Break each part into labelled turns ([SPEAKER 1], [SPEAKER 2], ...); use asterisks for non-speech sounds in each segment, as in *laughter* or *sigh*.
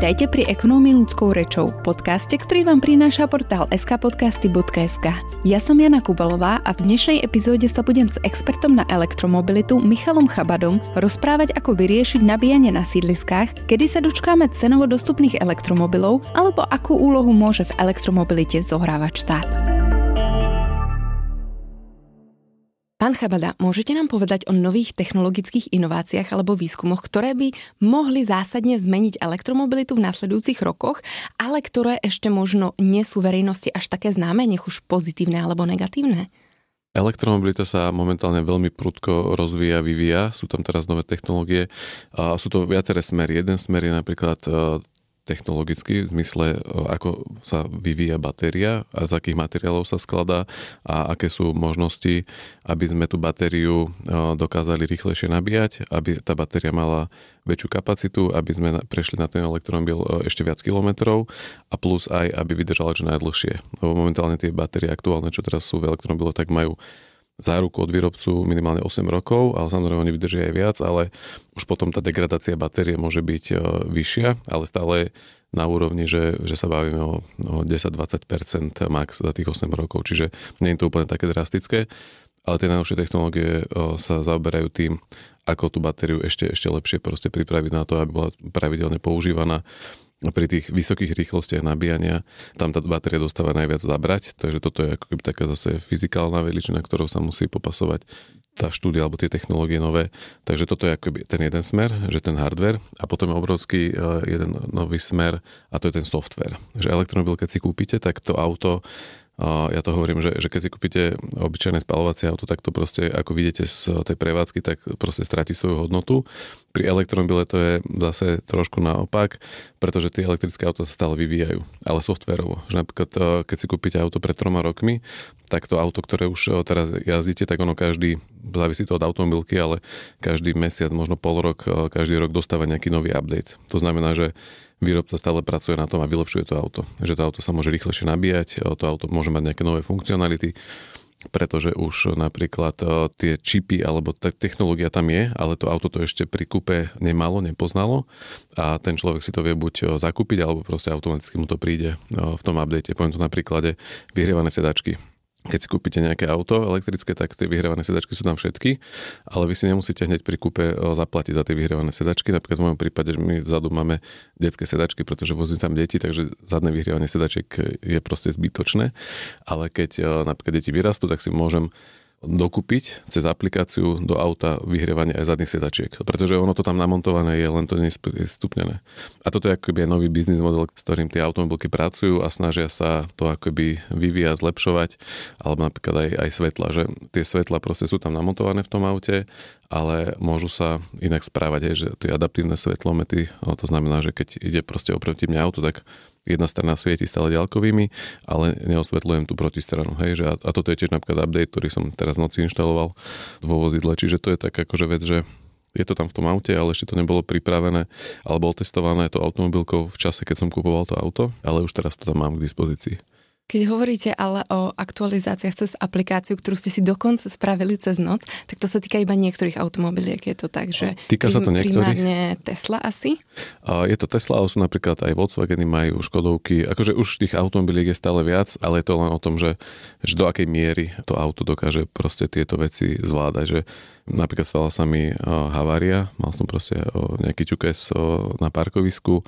[SPEAKER 1] Vítajte pri Ekonomii ľudskou rečou, podcaste, ktorý vám prináša portál skpodcasty.sk. Ja som Jana Kubalová a v dnešnej epizóde sa budem s expertom na elektromobilitu Michalom Chabadom rozprávať, ako vyriešiť nabíjanie na sídliskách, kedy sa dočkáme cenovo dostupných elektromobilov alebo akú úlohu môže v elektromobilite zohrávať štát. Pán Chabada, môžete nám povedať o nových technologických inováciách alebo výskumoch, ktoré by mohli zásadne zmeniť elektromobilitu v následujúcich rokoch, ale ktoré ešte možno nie sú verejnosti až také známe, nech už pozitívne alebo negatívne?
[SPEAKER 2] Elektromobilita sa momentálne veľmi prudko rozvíja, vyvíja. Sú tam teraz nové technológie. Sú to viaceré smery. Jeden smer je napríklad e, technologicky, v zmysle, e, ako sa vyvíja batéria a z akých materiálov sa skladá a aké sú možnosti, aby sme tú batériu e, dokázali rýchlejšie nabíjať, aby tá batéria mala väčšiu kapacitu, aby sme prešli na ten elektromobil e, ešte viac kilometrov a plus aj, aby vydržala čo najdlhšie. Lebo momentálne tie batérie aktuálne, čo teraz sú v elektromobiloch, tak majú záruku od výrobcu minimálne 8 rokov, ale samozrejme oni vydržia aj viac, ale už potom tá degradácia batérie môže byť e, vyššia, ale stále na úrovni, že, že sa bavíme o, o 10-20% max za tých 8 rokov, čiže nie je to úplne také drastické, ale tie najnovšie technológie e, sa zaoberajú tým, ako tú batériu ešte, ešte lepšie proste pripraviť na to, aby bola pravidelne používaná pri tých vysokých rýchlostiach nabíjania tam tá batéria dostáva najviac zabrať, takže toto je ako keby taká zase fyzikálna veličina, ktorou sa musí popasovať tá štúdia alebo tie technológie nové. Takže toto je akoby ten jeden smer, že ten hardware a potom je obrovský e, jeden nový smer a to je ten software. Že elektromobil, keď si kúpite, tak to auto ja to hovorím, že, že keď si kúpite obyčajné spalovacie auto, tak to proste, ako vidíte z tej prevádzky, tak proste stráti svoju hodnotu. Pri elektromobile to je zase trošku naopak, pretože tie elektrické auto sa stále vyvíjajú, ale softverovo. Že napríklad, e, keď si kúpite auto pred troma rokmi, tak to auto, ktoré už e, teraz jazdíte, tak ono každý, závisí to od automobilky, ale každý mesiac, možno pol rok, e, každý rok dostáva nejaký nový update. To znamená, že výrobca stále pracuje na tom a vylepšuje to auto. Že to auto sa môže rýchlejšie nabíjať, to auto môže mať nejaké nové funkcionality, pretože už napríklad tie čipy alebo tá technológia tam je, ale to auto to ešte pri kúpe nemalo, nepoznalo a ten človek si to vie buď zakúpiť alebo proste automaticky mu to príde v tom update. Poviem to na príklade vyhrievané sedačky keď si kúpite nejaké auto elektrické, tak tie vyhrievané sedačky sú tam všetky, ale vy si nemusíte hneď pri kúpe e, zaplatiť za tie vyhrievané sedačky. Napríklad v mojom prípade, že my vzadu máme detské sedačky, pretože vozím tam deti, takže zadné vyhrievanie sedačiek je proste zbytočné. Ale keď e, napríklad deti vyrastú, tak si môžem dokúpiť cez aplikáciu do auta vyhrievanie aj zadných sedačiek, pretože ono to tam namontované je, len to stupnené. A toto je akoby nový biznis model, s ktorým tie automobilky pracujú a snažia sa to akoby vyvíjať, zlepšovať, alebo napríklad aj, aj svetla, že tie svetla proste sú tam namontované v tom aute, ale môžu sa inak správať, hej, že tie adaptívne svetlomety, no to znamená, že keď ide proste oproti mňa auto, tak jedna strana svieti stále ďalkovými, ale neosvetľujem tú protistranu. Hej, že a, a toto je tiež napríklad update, ktorý som teraz noci inštaloval vo vozidle, čiže to je tak akože vec, že je to tam v tom aute, ale ešte to nebolo pripravené alebo otestované to automobilkou v čase, keď som kupoval to auto, ale už teraz to tam mám k dispozícii.
[SPEAKER 1] Keď hovoríte ale o aktualizáciách cez aplikáciu, ktorú ste si dokonca spravili cez noc, tak to sa týka iba niektorých automobiliek. Je to tak, že týka prim, sa to niektorých. primárne Tesla asi?
[SPEAKER 2] Je to Tesla, ale sú napríklad aj Volkswageny, majú Škodovky. Akože už tých automobiliek je stále viac, ale je to len o tom, že, že do akej miery to auto dokáže proste tieto veci zvládať. Že napríklad stala sa mi eh, havária, mal som proste eh, nejaký ťukes eh, na parkovisku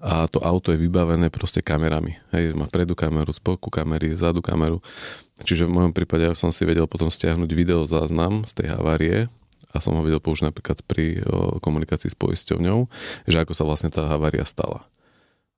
[SPEAKER 2] a to auto je vybavené proste kamerami. Hej, má predu kameru, spoku kamery, zadu kameru. Čiže v mojom prípade som si vedel potom stiahnuť video záznam z tej havárie a som ho videl použiť napríklad pri komunikácii s poisťovňou, že ako sa vlastne tá havária stala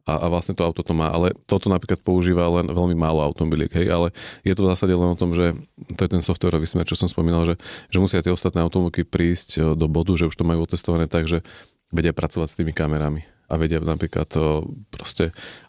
[SPEAKER 2] a, a vlastne to auto to má, ale toto napríklad používa len veľmi málo automobiliek, hej, ale je to v zásade len o tom, že to je ten softwarový smer, čo som spomínal, že, že musia tie ostatné automobilky prísť e, do bodu, že už to majú otestované tak, že vedia pracovať s tými kamerami a vedia napríklad to e, proste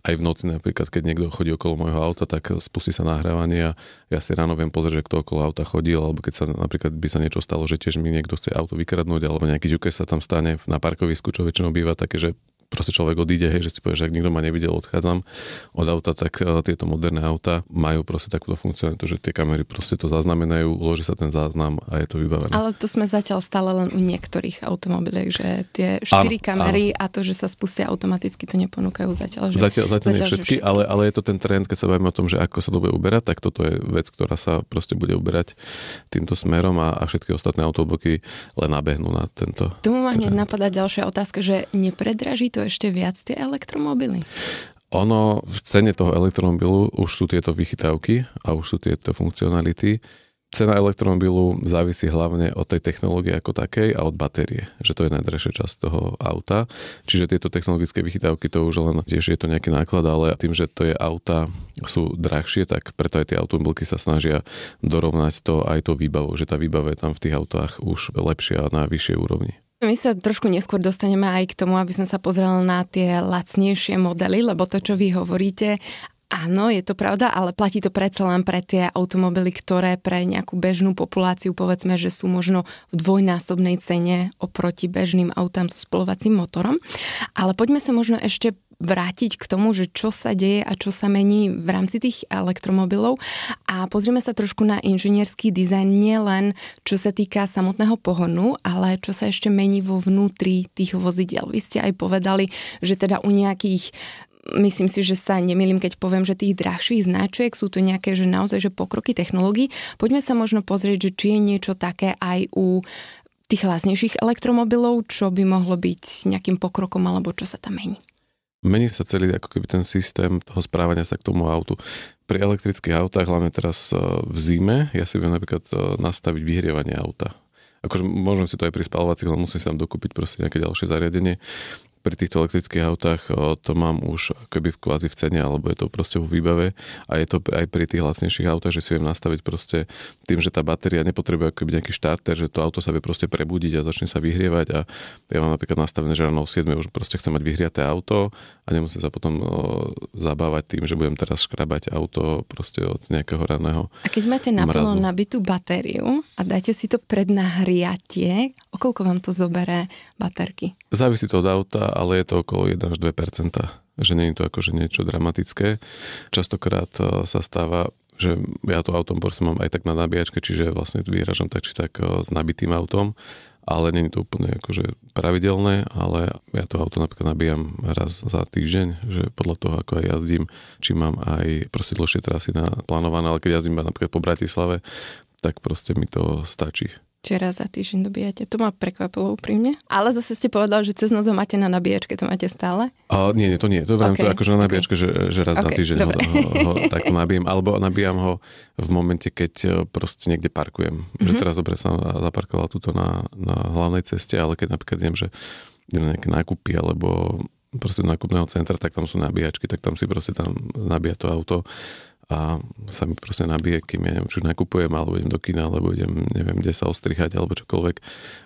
[SPEAKER 2] aj v noci napríklad, keď niekto chodí okolo môjho auta, tak spustí sa nahrávanie a ja si ráno viem pozrieť, že kto okolo auta chodil, alebo keď sa napríklad by sa niečo stalo, že tiež mi niekto chce auto vykradnúť, alebo nejaký ďuke sa tam stane na parkovisku, čo väčšinou býva také, že proste človek odíde, hej, že si povie, že ak nikto ma nevidel, odchádzam od auta, tak e, tieto moderné auta majú proste takúto funkciu, že tie kamery proste to zaznamenajú, uloží sa ten záznam a je to vybavené. Ale
[SPEAKER 1] to sme zatiaľ stále len u niektorých automobiliek, že tie štyri áno, kamery áno. a to, že sa spustia automaticky, to neponúkajú zatiaľ. Že, zatiaľ, zatiaľ, zatiaľ nie všetky,
[SPEAKER 2] všetky. Ale, ale je to ten trend, keď sa bavíme o tom, že ako sa to bude uberať, tak toto je vec, ktorá sa proste bude uberať týmto smerom a, a všetky ostatné autobloky len nabehnú na tento.
[SPEAKER 1] Tomu ma hneď napadá ďalšia otázka, že nepredraží to to ešte viac tie elektromobily?
[SPEAKER 2] Ono v cene toho elektromobilu už sú tieto vychytávky a už sú tieto funkcionality. Cena elektromobilu závisí hlavne od tej technológie ako takej a od batérie, že to je najdražšia časť toho auta. Čiže tieto technologické vychytávky to už len tiež je to nejaký náklad, ale tým, že to je auta sú drahšie, tak preto aj tie automobilky sa snažia dorovnať to aj to výbavu, že tá výbava je tam v tých autách už lepšia na vyššej úrovni.
[SPEAKER 1] My sa trošku neskôr dostaneme aj k tomu, aby som sa pozrela na tie lacnejšie modely, lebo to, čo vy hovoríte, Áno, je to pravda, ale platí to predsa len pre tie automobily, ktoré pre nejakú bežnú populáciu povedzme, že sú možno v dvojnásobnej cene oproti bežným autám so spolovacím motorom. Ale poďme sa možno ešte vrátiť k tomu, že čo sa deje a čo sa mení v rámci tých elektromobilov a pozrieme sa trošku na inžinierský dizajn nielen čo sa týka samotného pohonu, ale čo sa ešte mení vo vnútri tých vozidel. Vy ste aj povedali, že teda u nejakých myslím si, že sa nemýlim, keď poviem, že tých drahších značiek sú to nejaké, že naozaj, že pokroky technológií. Poďme sa možno pozrieť, že či je niečo také aj u tých hlasnejších elektromobilov, čo by mohlo byť nejakým pokrokom alebo čo sa tam mení
[SPEAKER 2] mení sa celý ako keby ten systém toho správania sa k tomu autu. Pri elektrických autách, hlavne teraz e, v zime, ja si viem napríklad e, nastaviť vyhrievanie auta. Akože môžem si to aj pri spalovacích, ale musím si tam dokúpiť proste nejaké ďalšie zariadenie pri týchto elektrických autách eh, to mám už keby v kvázi v cene, alebo je to proste v výbave a je to aj pri tých lacnejších autách, že si viem nastaviť proste tým, že tá batéria nepotrebuje akoby nejaký štarter, že to auto sa vie proste prebudiť a začne sa vyhrievať a ja mám napríklad nastavené, že ráno o 7 už proste chcem mať vyhriaté auto a nemusím sa potom eh, zabávať tým, že budem teraz škrabať auto proste od nejakého raného
[SPEAKER 1] A keď máte naplno nabitú batériu a dáte si to pred nahriatie, koľko vám to zoberá baterky?
[SPEAKER 2] Závisí to od auta, ale je to okolo 1 až 2 že nie je to akože niečo dramatické. Častokrát e, sa stáva, že ja to autom Porsche mám aj tak na nabíjačke, čiže vlastne vyhražam tak či tak e, s nabitým autom, ale nie je to úplne akože pravidelné, ale ja to auto napríklad nabíjam raz za týždeň, že podľa toho, ako aj jazdím, či mám aj proste dlhšie trasy naplánované, ale keď jazdím napríklad po Bratislave, tak proste mi to stačí.
[SPEAKER 1] Čiže raz za týždeň dobíjate. To ma prekvapilo úprimne. Ale zase ste povedal, že cez noc ho máte na nabíjačke, to máte stále?
[SPEAKER 2] A, nie, nie, to nie. To je okay, to akože na nabíjačke, okay. že, že raz okay, na týždeň ho, ho, ho takto nabíjam. Alebo nabíjam ho v momente, keď e, proste niekde parkujem. Mm-hmm. Že mhm. teraz dobre som zaparkoval túto na, na hlavnej ceste, ale keď napríklad idem, že idem na nejaké nákupy alebo proste nákupného centra, tak tam sú nabíjačky, tak tam si proste tam nabíja to auto a sa mi proste nabije, kým ja neviem, či už nakupujem, alebo idem do kina, alebo idem, neviem, kde sa ostrihať, alebo čokoľvek,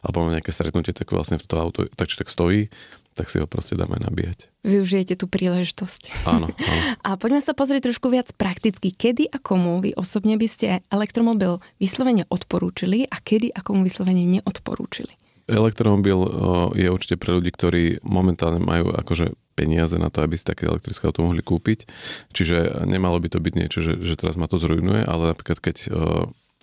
[SPEAKER 2] alebo mám nejaké stretnutie, tak vlastne to auto, tak či tak stojí, tak si ho proste dáme nabíjať.
[SPEAKER 1] Využijete tú príležitosť. Áno, áno. *laughs* A poďme sa pozrieť trošku viac prakticky. Kedy a komu vy osobne by ste elektromobil vyslovene odporúčili a kedy a komu vyslovene neodporúčili?
[SPEAKER 2] Elektromobil eh, je určite pre ľudí, ktorí momentálne majú akože peniaze na to, aby si také elektrické auto mohli kúpiť. Čiže nemalo by to byť niečo, že, že teraz ma to zrujnuje, ale napríklad keď e,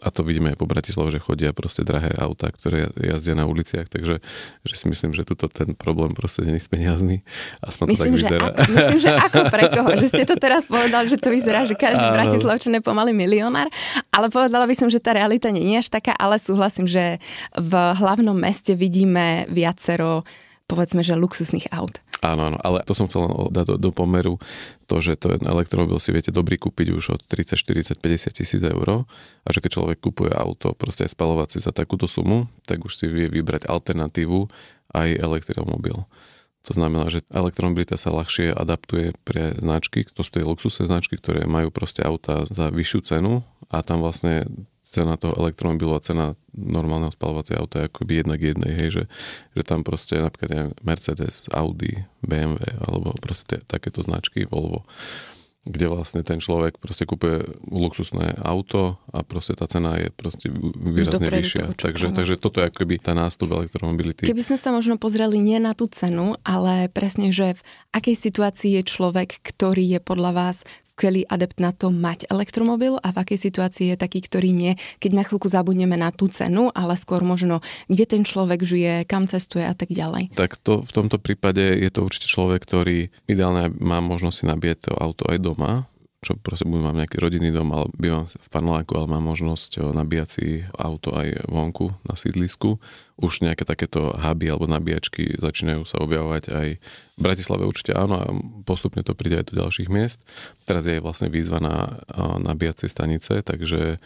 [SPEAKER 2] a to vidíme aj po Bratislave, že chodia proste drahé auta, ktoré jazdia na uliciach, takže že si myslím, že tuto ten problém proste není s peniazmi. Aspoň myslím, to tak vyzerá. Že ako, myslím, že ako *laughs* pre koho, že ste to
[SPEAKER 1] teraz povedali, že to vyzerá, že každý Áno. bratislavčan je pomaly milionár, ale povedala by som, že tá realita nie je až taká, ale súhlasím, že v hlavnom meste vidíme viacero povedzme, že luxusných aut.
[SPEAKER 2] Áno, áno, ale to som chcel dať do, do pomeru to, že ten elektromobil si viete dobrý kúpiť už od 30, 40, 50 tisíc eur a že keď človek kupuje auto, proste aj spalovací za takúto sumu, tak už si vie vybrať alternatívu aj elektromobil. To znamená, že elektromobilita sa ľahšie adaptuje pre značky, to sú tie luxusné značky, ktoré majú proste auta za vyššiu cenu a tam vlastne cena toho elektromobilu a cena normálneho spalovacieho auta je akoby jedna k jednej, hej, že, že tam proste napríklad neviem, Mercedes, Audi, BMW alebo proste takéto značky, Volvo, kde vlastne ten človek proste kúpe luxusné auto a proste tá cena je proste výrazne Dobre, vyššia. To takže, takže toto je akoby tá nástup elektromobility. Keby
[SPEAKER 1] sme sa možno pozreli nie na tú cenu, ale presne, že v akej situácii je človek, ktorý je podľa vás skvelý adept na to mať elektromobil a v akej situácii je taký, ktorý nie, keď na chvíľku zabudneme na tú cenu, ale skôr možno, kde ten človek žije, kam cestuje a tak ďalej.
[SPEAKER 2] Tak to v tomto prípade je to určite človek, ktorý ideálne má možnosť si to auto aj do doma, čo proste budem mať nejaký rodinný dom, ale bývam v paneláku, ale mám možnosť eh, nabíjať si auto aj vonku na sídlisku. Už nejaké takéto huby alebo nabíjačky začínajú sa objavovať aj v Bratislave určite áno a postupne to príde aj do ďalších miest. Teraz je vlastne výzva na eh, nabíjacie stanice, takže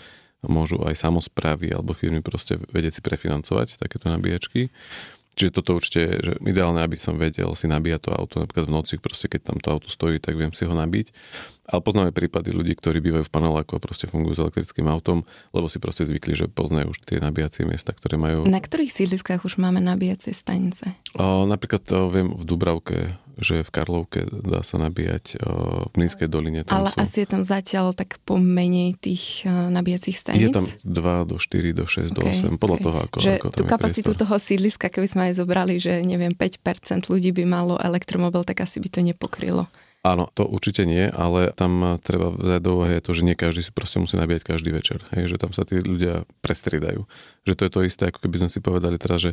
[SPEAKER 2] môžu aj samozprávy alebo firmy proste vedieť si prefinancovať takéto nabíjačky. Čiže toto určite je že ideálne, aby som vedel si nabíjať to auto, napríklad v noci, proste keď tam to auto stojí, tak viem si ho nabiť. Ale poznáme prípady ľudí, ktorí bývajú v paneláku a proste fungujú s elektrickým autom, lebo si proste zvykli, že poznajú už tie nabíjacie miesta, ktoré majú. Na
[SPEAKER 1] ktorých sídliskách už máme nabíjacie stanice?
[SPEAKER 2] O, napríklad to viem, v Dubravke že v Karlovke dá sa nabíjať eh, v Mlinskej doline. Tam Ale sú... asi
[SPEAKER 1] je tam zatiaľ tak pomenej tých eh, nabíjacích staníc? Je tam
[SPEAKER 2] 2 do 4, do 6, okay, do 8, podľa okay. toho, ako, že ako tam tú kapacitu
[SPEAKER 1] priestor. toho sídliska, keby sme aj zobrali, že neviem, 5% ľudí by malo elektromobil, tak asi by to nepokrylo.
[SPEAKER 2] Áno, to určite nie, ale tam treba vziať do úvahy to, že nie každý si proste musí nabíjať každý večer. Hej, že tam sa tí ľudia prestriedajú. Že to je to isté, ako keby sme si povedali teraz, že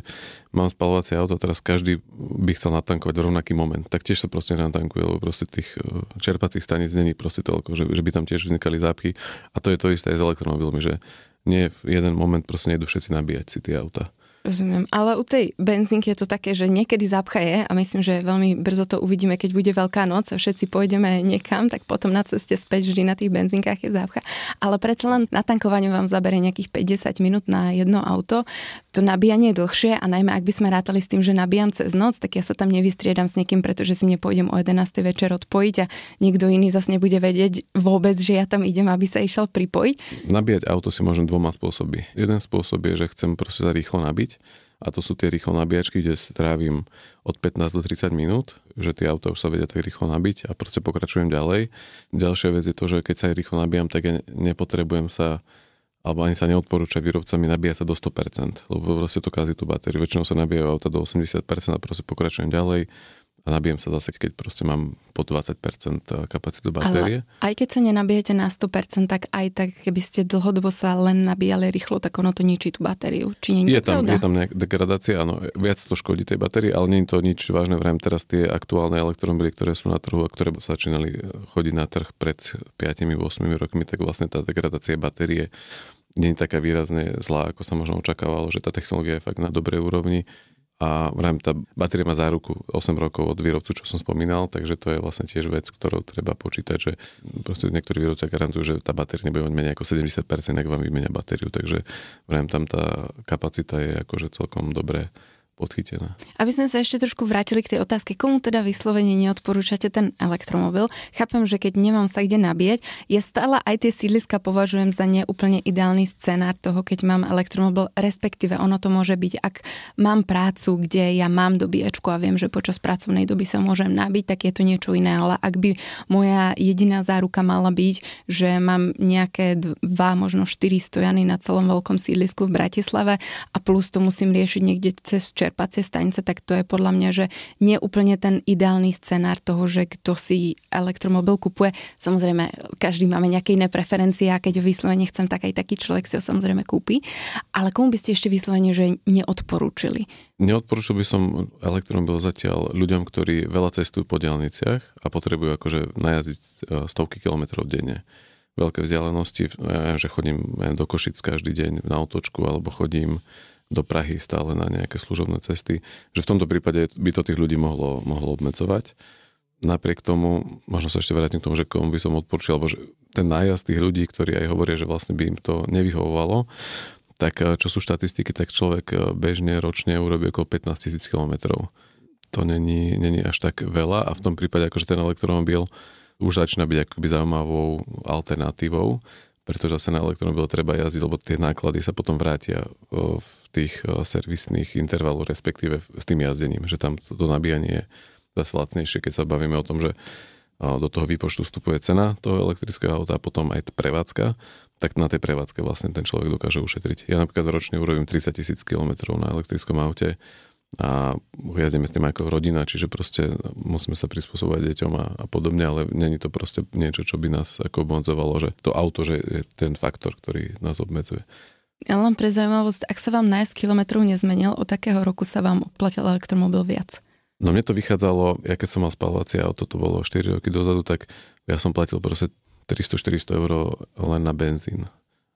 [SPEAKER 2] mám spalovacie auto, teraz každý by chcel natankovať v rovnaký moment. Tak tiež sa proste natankuje, lebo proste tých e, čerpacích staníc není proste toľko, že, že by tam tiež vznikali zápchy. A to je to isté aj s elektromobilmi, že nie v jeden moment proste nejdu všetci nabíjať si tie auta.
[SPEAKER 1] Rozumiem, ale u tej benzínky je to také, že niekedy zapchaje a myslím, že veľmi brzo to uvidíme, keď bude Veľká noc a všetci pôjdeme niekam, tak potom na ceste späť vždy na tých benzinkách je zapcha. Ale predsa len natankovanie vám zabere nejakých 50 minút na jedno auto. To nabíjanie je dlhšie a najmä ak by sme rátali s tým, že nabíjam cez noc, tak ja sa tam nevystriedam s niekým, pretože si nepôjdem o 11. večer odpojiť a niekto iný zase nebude vedieť vôbec, že ja tam idem, aby sa išiel pripojiť.
[SPEAKER 2] Nabíjať auto si môžem dvoma spôsoby. Jeden spôsob je, že chcem proste rýchlo nabiť nabíjať a to sú tie rýchlo nabíjačky, kde strávim od 15 do 30 minút, že tie auta už sa vedia tak rýchlo nabiť a proste pokračujem ďalej. Ďalšia vec je to, že keď sa aj rýchlo nabíjam, tak ja nepotrebujem sa alebo ani sa neodporúča výrobcami nabíjať sa do 100%, lebo vlastne to kazí tú batériu. Väčšinou sa nabíjajú auta do 80% a proste pokračujem ďalej a nabijem sa zase, keď proste mám po 20% eh, kapacitu batérie.
[SPEAKER 1] Ale aj keď sa nenabijete na 100%, tak aj tak, keby ste dlhodobo sa len nabíjali rýchlo, tak ono to ničí tú batériu.
[SPEAKER 2] Či nie je, je tam, pravda? Je tam nejaká degradácia, áno, viac to škodí tej batérii, ale nie je to nič vážne. Vrajem teraz tie aktuálne elektromobily, ktoré sú na trhu a ktoré začínali eh, chodiť na trh pred 5-8 rokmi, tak vlastne tá degradácia batérie nie je taká výrazne zlá, ako sa možno očakávalo, že tá technológia je fakt na dobrej úrovni a vrajím, tá batéria má záruku 8 rokov od výrobcu, čo som spomínal, takže to je vlastne tiež vec, ktorou treba počítať, že proste niektorí výrobcia garantujú, že tá batéria nebude mať menej ako 70%, ak vám vymenia batériu, takže vrajím, tam tá kapacita je akože celkom dobré podchytená.
[SPEAKER 1] Aby sme sa ešte trošku vrátili k tej otázke, komu teda vyslovene neodporúčate ten elektromobil? Chápem, že keď nemám sa kde nabíjať, ja stále aj tie sídliska považujem za neúplne ideálny scenár toho, keď mám elektromobil, respektíve ono to môže byť, ak mám prácu, kde ja mám dobíjačku a viem, že počas pracovnej doby sa môžem nabiť, tak je to niečo iné, ale ak by moja jediná záruka mala byť, že mám nejaké dva, možno štyri stojany na celom veľkom sídlisku v Bratislave a plus to musím riešiť niekde cez čer čerpacie stanice, tak to je podľa mňa, že nie úplne ten ideálny scenár toho, že kto si elektromobil kupuje. Samozrejme, každý máme nejaké iné preferencie a keď ho vyslovene chcem, tak aj taký človek si ho samozrejme kúpi. Ale komu by ste ešte vyslovene, že neodporúčili?
[SPEAKER 2] Neodporúčil by som elektromobil zatiaľ ľuďom, ktorí veľa cestujú po diálniciach a potrebujú akože najazdiť e, stovky kilometrov denne veľké vzdialenosti, e, že chodím do Košic každý deň na otočku alebo chodím do Prahy stále na nejaké služobné cesty, že v tomto prípade by to tých ľudí mohlo, mohlo obmedzovať. Napriek tomu, možno sa ešte vrátim k tomu, že komu by som odporučil, alebo že ten nájazd tých ľudí, ktorí aj hovoria, že vlastne by im to nevyhovovalo, tak eh, čo sú štatistiky, tak človek eh, bežne ročne urobí okolo 15 tisíc kilometrov. To není, není až tak veľa a v tom prípade akože ten elektromobil už začína byť akoby zaujímavou alternatívou pretože sa na elektromobil treba jazdiť, lebo tie náklady sa potom vrátia e, v tých e, servisných intervaloch, respektíve s tým jazdením, že tam to nabíjanie je zase lacnejšie, keď sa bavíme o tom, že e, do toho výpočtu vstupuje cena toho elektrického auta a potom aj prevádzka, tak na tej prevádzke vlastne ten človek dokáže ušetriť. Ja napríklad ročne urobím 30 tisíc kilometrov na elektrickom aute, a jazdíme s tým ako rodina, čiže proste musíme sa prispôsobovať deťom a, a podobne, ale není to proste niečo, čo by nás ako obmedzovalo, že to auto že je ten faktor, ktorý nás obmedzuje.
[SPEAKER 1] Ja len pre zaujímavosť, ak sa vám nájsť kilometrov nezmenil, od takého roku sa vám oplatil elektromobil viac?
[SPEAKER 2] No mne to vychádzalo, ja keď som mal spalovacie auto, to bolo 4 roky dozadu, tak ja som platil proste 300-400 eur len na benzín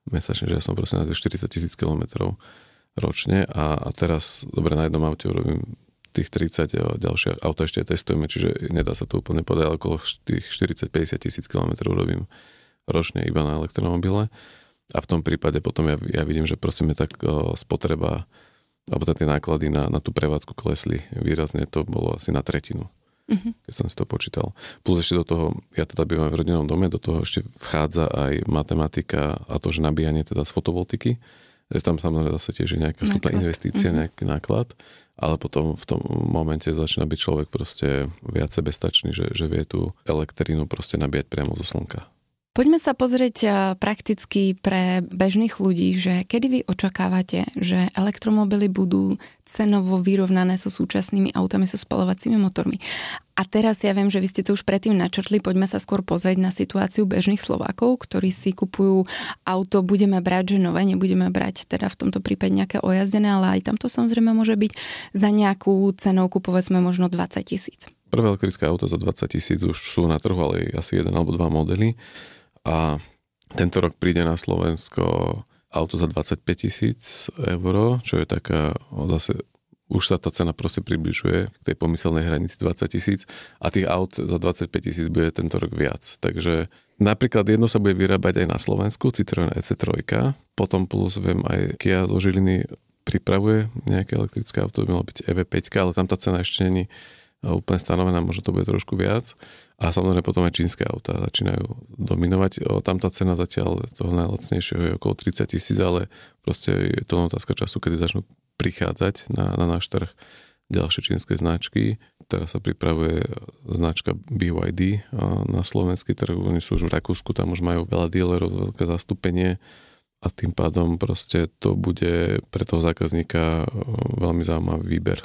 [SPEAKER 2] mesačne, že ja som proste na 40 tisíc kilometrov ročne a, a teraz, dobre, na jednom aute urobím tých 30 a ďalšie auta ešte testujeme, čiže nedá sa to úplne podať, ale okolo tých 40-50 tisíc kilometrov robím ročne iba na elektromobile. A v tom prípade potom ja, ja vidím, že prosím je tak o, spotreba, alebo tie náklady na, na tú prevádzku klesli výrazne, to bolo asi na tretinu, mm-hmm. keď som si to počítal. Plus ešte do toho, ja teda bývam v rodinnom dome, do toho ešte vchádza aj matematika a to, že nabíjanie teda z fotovoltiky, Takže tam samozrejme zase tiež je nejaká vstupná investícia, mm-hmm. nejaký náklad, ale potom v tom momente začína byť človek proste viac sebestačný, že, že vie tú elektrínu proste nabíjať priamo zo slnka.
[SPEAKER 1] Poďme sa pozrieť eh, prakticky pre bežných ľudí, že kedy vy očakávate, že elektromobily budú cenovo vyrovnané so súčasnými autami, so spalovacími motormi. A teraz ja viem, že vy ste to už predtým načrtli, poďme sa skôr pozrieť na situáciu bežných Slovákov, ktorí si kupujú auto, budeme brať, že nové, nebudeme brať teda v tomto prípade nejaké ojazdené, ale aj tamto samozrejme môže byť za nejakú cenovku, povedzme možno 20 tisíc.
[SPEAKER 2] Prvé elektrické auta za 20 tisíc už sú na trhu, ale asi jeden alebo dva modely a tento rok príde na Slovensko auto za 25 tisíc eur, čo je taká zase už sa tá cena proste približuje k tej pomyselnej hranici 20 tisíc a tých aut za 25 tisíc bude tento rok viac. Takže napríklad jedno sa bude vyrábať aj na Slovensku, Citroen EC3, potom plus viem aj Kia do Žiliny pripravuje nejaké elektrické auto, by malo byť EV5, ale tam tá cena ešte není e, úplne stanovená, možno to bude trošku viac. A samozrejme potom aj čínske autá začínajú dominovať. O, tam tá cena zatiaľ toho najlacnejšieho je okolo 30 tisíc, ale proste je to otázka času, kedy začnú prichádzať na, na náš trh ďalšie čínske značky. Teraz sa pripravuje značka BYD na slovenský trh. Oni sú už v Rakúsku, tam už majú veľa dílerov, veľké zastúpenie a tým pádom proste to bude pre toho zákazníka veľmi zaujímavý výber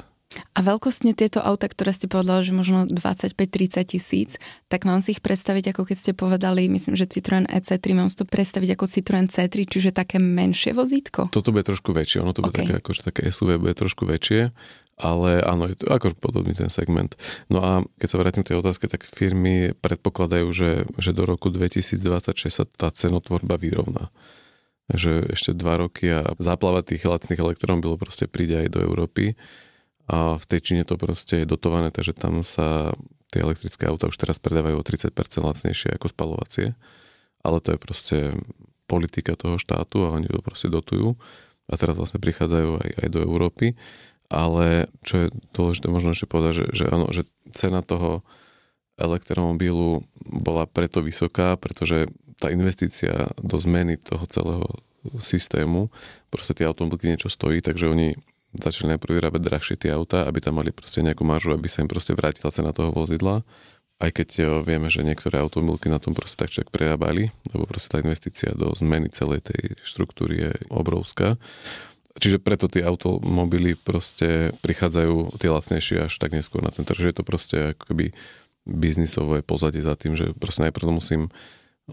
[SPEAKER 1] a veľkostne tieto auta, ktoré ste povedali, že možno 25-30 tisíc, tak mám si ich predstaviť, ako keď ste povedali, myslím, že Citroen EC3, mám si to predstaviť ako Citroen C3, čiže také menšie vozítko.
[SPEAKER 2] Toto bude trošku väčšie, ono to bude také, akože také SUV bude trošku väčšie, ale áno, je to akož podobný ten segment. No a keď sa vrátim k tej otázke, tak firmy predpokladajú, že, že do roku 2026 sa tá cenotvorba vyrovná že ešte dva roky a záplava tých lacných elektrón bolo proste príde aj do Európy. A v tej Číne to proste je dotované, takže tam sa tie elektrické auta už teraz predávajú o 30% lacnejšie ako spalovacie. Ale to je proste politika toho štátu a oni to proste dotujú. A teraz vlastne prichádzajú aj, aj do Európy. Ale čo je dôležité možno ešte povedať, že, že, ano, že cena toho elektromobilu bola preto vysoká, pretože tá investícia do zmeny toho celého systému, proste tie automobilky niečo stojí, takže oni začali najprv vyrábať drahšie tie auta, aby tam mali proste nejakú maržu, aby sa im proste vrátila cena toho vozidla. Aj keď e, vieme, že niektoré automobilky na tom proste tak čak prerábali, lebo proste tá investícia do zmeny celej tej štruktúry je obrovská. Čiže preto tie automobily proste prichádzajú tie lacnejšie až tak neskôr na ten trh. Že je to proste akoby biznisové pozadie za tým, že proste najprv musím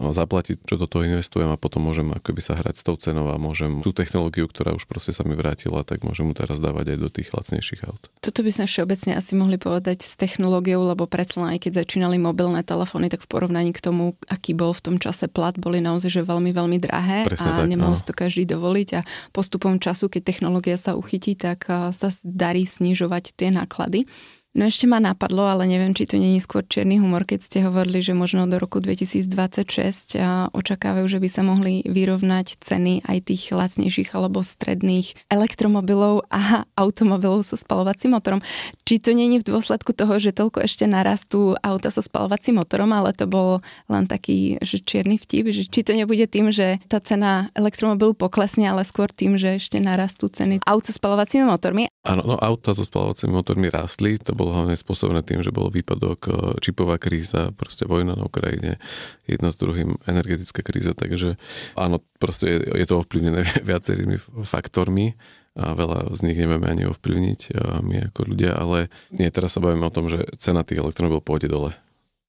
[SPEAKER 2] zaplatiť, čo do toho investujem a potom môžem akoby sa hrať s tou cenou a môžem tú technológiu, ktorá už proste sa mi vrátila, tak môžem mu teraz dávať aj do tých lacnejších aut.
[SPEAKER 1] Toto by sme všeobecne asi mohli povedať s technológiou, lebo predsa aj keď začínali mobilné telefóny, tak v porovnaní k tomu, aký bol v tom čase plat, boli naozaj že veľmi, veľmi drahé Presne a tak, nemohol si to každý dovoliť a postupom času, keď technológia sa uchytí, tak sa darí snižovať tie náklady. No ešte ma napadlo, ale neviem, či to není skôr čierny humor, keď ste hovorili, že možno do roku 2026 očakávajú, že by sa mohli vyrovnať ceny aj tých lacnejších alebo stredných elektromobilov a automobilov so spalovacím motorom. Či to není v dôsledku toho, že toľko ešte narastú auta so spalovacím motorom, ale to bol len taký že čierny vtip, že či to nebude tým, že tá cena elektromobilu poklesne, ale skôr tým, že ešte narastú ceny aut so spalovacími motormi.
[SPEAKER 2] Áno, no, auta so spalovacími motormi rástli, to bolo hlavne spôsobené tým, že bol výpadok, e, čipová kríza, proste vojna na Ukrajine, jedno s druhým energetická kríza, takže áno, proste je, je to ovplyvnené *laughs* viacerými faktormi a veľa z nich nevieme ani ovplyvniť e, my ako ľudia, ale nie, teraz sa bavíme o tom, že cena tých elektronov pôjde dole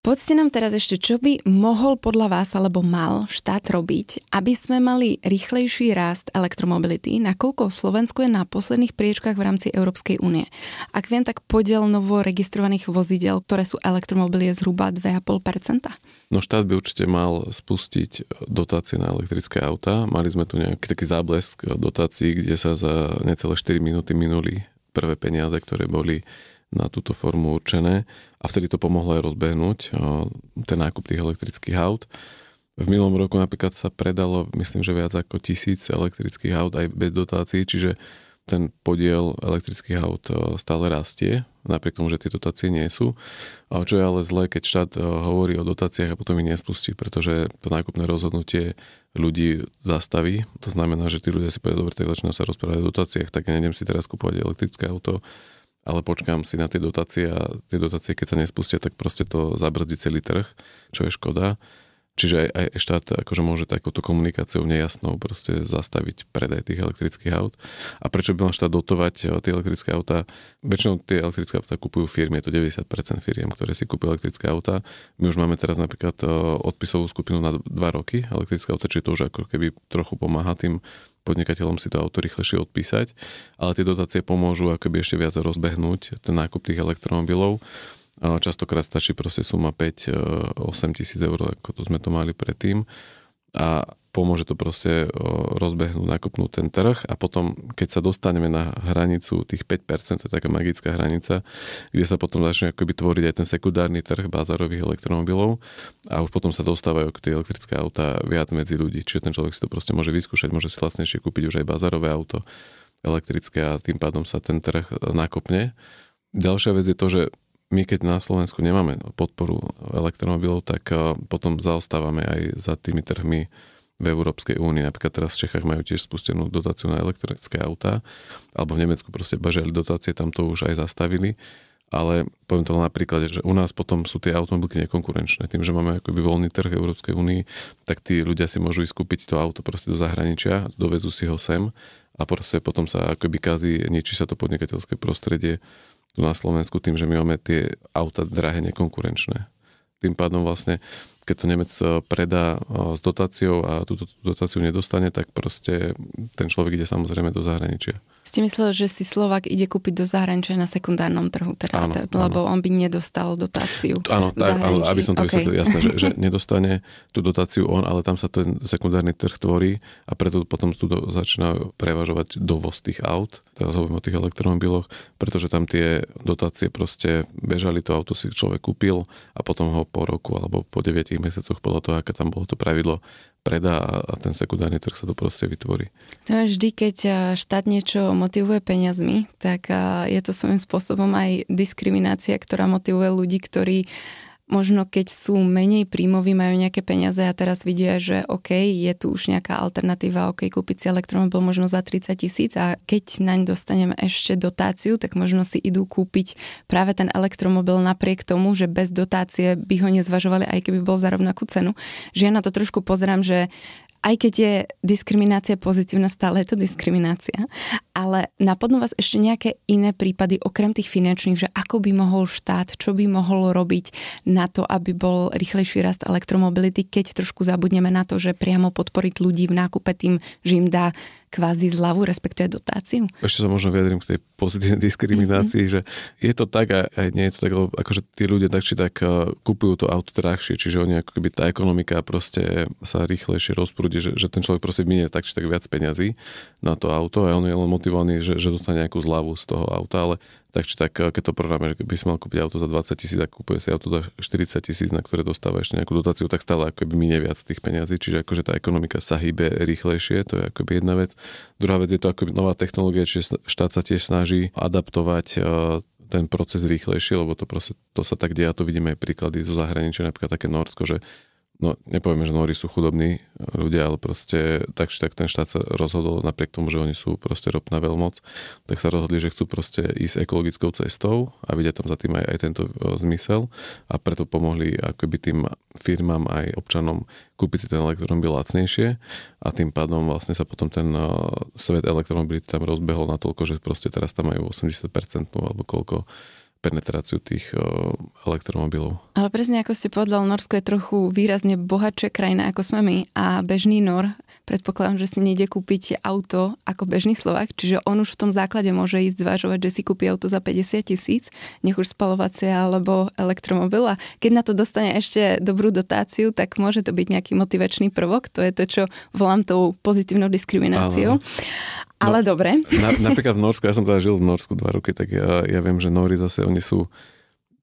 [SPEAKER 1] Poďte nám teraz ešte, čo by mohol podľa vás alebo mal štát robiť, aby sme mali rýchlejší rast elektromobility, nakoľko Slovensko je na posledných priečkách v rámci Európskej únie. Ak viem, tak podiel novo registrovaných vozidel, ktoré sú elektromobily, je zhruba 2,5%.
[SPEAKER 2] No štát by určite mal spustiť dotácie na elektrické auta. Mali sme tu nejaký taký záblesk dotácií, kde sa za necelé 4 minúty minuli prvé peniaze, ktoré boli na túto formu určené a vtedy to pomohlo aj rozbehnúť eh, ten nákup tých elektrických aut. V minulom roku napríklad sa predalo, myslím, že viac ako tisíc elektrických aut aj bez dotácií, čiže ten podiel elektrických aut eh, stále rastie, napriek tomu, že tie dotácie nie sú. Čo je ale zlé, keď štát eh, hovorí o dotáciách a potom ich nespustí, pretože to nákupné rozhodnutie ľudí zastaví. To znamená, že tí ľudia si povedia, dobre, tak začnú sa rozprávať o dotáciách, tak ja nejdem si teraz kúpovať elektrické auto, ale počkám si na tie dotácie a tie dotácie, keď sa nespustia, tak proste to zabrzdí celý trh, čo je škoda. Čiže aj, aj štát akože môže takúto komunikáciou nejasnou proste zastaviť predaj tých elektrických aut. A prečo by mal štát dotovať eh, tie elektrické auta? Väčšinou tie elektrické auta kupujú firmy, je to 90% firiem, ktoré si kúpia elektrické auta. My už máme teraz napríklad eh, odpisovú skupinu na 2 roky elektrické auta, čiže to už ako keby trochu pomáha tým podnikateľom si to auto rýchlejšie odpísať, ale tie dotácie pomôžu keby ešte viac rozbehnúť ten nákup tých elektromobilov Častokrát stačí proste suma 5-8 e, tisíc eur, ako to sme to mali predtým a pomôže to proste e, rozbehnúť, nakopnúť ten trh a potom, keď sa dostaneme na hranicu tých 5%, to je taká magická hranica, kde sa potom začne akoby tvoriť aj ten sekundárny trh bazárových elektromobilov a už potom sa dostávajú k tie elektrické auta viac medzi ľudí, čiže ten človek si to proste môže vyskúšať, môže si vlastnejšie kúpiť už aj bazárové auto elektrické a tým pádom sa ten trh nakopne. Ďalšia vec je to, že my keď na Slovensku nemáme podporu elektromobilov, tak e, potom zaostávame aj za tými trhmi v Európskej únii. Napríklad teraz v Čechách majú tiež spustenú dotáciu na elektrické autá, alebo v Nemecku proste bažali dotácie, tam to už aj zastavili. Ale poviem to napríklad, že u nás potom sú tie automobilky nekonkurenčné. Tým, že máme akoby voľný trh Európskej únii, tak tí ľudia si môžu ísť kúpiť to auto proste do zahraničia, dovezú si ho sem a proste potom sa akoby kazí, niečí sa to podnikateľské prostredie tu na Slovensku tým, že my máme tie auta drahé nekonkurenčné. Tým pádom vlastne keď to Nemec eh, predá eh, s dotáciou a túto dotáciu nedostane, tak proste ten človek ide samozrejme do zahraničia.
[SPEAKER 1] Ste myslel, že si Slovak ide kúpiť do zahraničia na sekundárnom trhu, teda, áno, lebo áno. on by nedostal dotáciu. Áno, tak, áno aby som to okay. vysvetlil, jasné, že, že
[SPEAKER 2] *laughs* nedostane tú dotáciu on, ale tam sa ten sekundárny trh tvorí a preto potom tu začína prevažovať dovoz tých aut, teraz hovorím o tých elektromobiloch, pretože tam tie dotácie proste bežali, to auto si človek kúpil a potom ho po roku alebo po 9 tých mesiacoch podľa toho, aké tam bolo to pravidlo, predá a, a ten sekundárny trh sa to proste vytvorí.
[SPEAKER 1] To je vždy, keď štát niečo motivuje peniazmi, tak je to svojím spôsobom aj diskriminácia, ktorá motivuje ľudí, ktorí možno keď sú menej príjmoví, majú nejaké peniaze a teraz vidia, že OK, je tu už nejaká alternatíva, OK, kúpiť si elektromobil možno za 30 tisíc a keď naň dostaneme ešte dotáciu, tak možno si idú kúpiť práve ten elektromobil napriek tomu, že bez dotácie by ho nezvažovali, aj keby bol za rovnakú cenu. Že ja na to trošku pozerám, že aj keď je diskriminácia pozitívna, stále je to diskriminácia. Ale napadnú vás ešte nejaké iné prípady, okrem tých finančných, že ako by mohol štát, čo by mohol robiť na to, aby bol rýchlejší rast elektromobility, keď trošku zabudneme na to, že priamo podporiť ľudí v nákupe tým, že im dá kvázi zľavu, respektíve dotáciu?
[SPEAKER 2] Ešte sa možno vyjadrím k tej pozitívnej *laughs* diskriminácii, mm-hmm. že je to tak a aj nie je to tak, lebo akože tí ľudia tak či tak eh, kupujú to auto drahšie, čiže oni ako keby tá ekonomika proste sa rýchlejšie rozprúdi, že, že ten človek proste minie tak či tak viac peňazí na to auto a on je len motivovaný, že, že dostane nejakú zľavu z toho auta, ale tak či tak, keď to porovnáme, že by si mal kúpiť auto za 20 tisíc a kúpuje si auto za 40 tisíc, na ktoré dostáva ešte nejakú dotáciu, tak stále by minie viac tých peňazí. Čiže akože tá ekonomika sa hýbe rýchlejšie, to je akoby jedna vec. Druhá vec je to akoby nová technológia, čiže štát sa tiež snaží adaptovať e, ten proces rýchlejšie, lebo to, proste, to sa tak deje a to vidíme aj príklady zo zahraničia, napríklad také Norsko, že no nepovieme, že Nóri sú chudobní eh, ľudia, ale proste tak, či tak ten štát sa rozhodol, napriek tomu, že oni sú proste ropná veľmoc, tak sa rozhodli, že chcú proste ísť ekologickou cestou a vidia tam za tým aj, aj tento eh, zmysel a preto pomohli akoby tým firmám aj občanom kúpiť si ten elektromobil lacnejšie a tým pádom vlastne sa potom ten eh, svet elektromobility tam rozbehol natoľko, že proste teraz tam majú 80% alebo koľko penetráciu tých o, eh, elektromobilov.
[SPEAKER 1] Ale presne ako ste povedal, Norsko je trochu výrazne bohatšia krajina ako sme my a bežný Nor, predpokladám, že si nejde kúpiť auto ako bežný Slovak, čiže on už v tom základe môže ísť zvažovať, že si kúpi auto za 50 tisíc, nech už spalovacie alebo elektromobil a keď na to dostane ešte dobrú dotáciu, tak môže to byť nejaký motivačný prvok, to je to, čo volám tou pozitívnou diskrimináciou. Ale, ale no, dobre. Na, napríklad
[SPEAKER 2] v Norsku, ja som teda žil v Norsku dva roky, tak ja, ja viem, že Nóri zase oni sú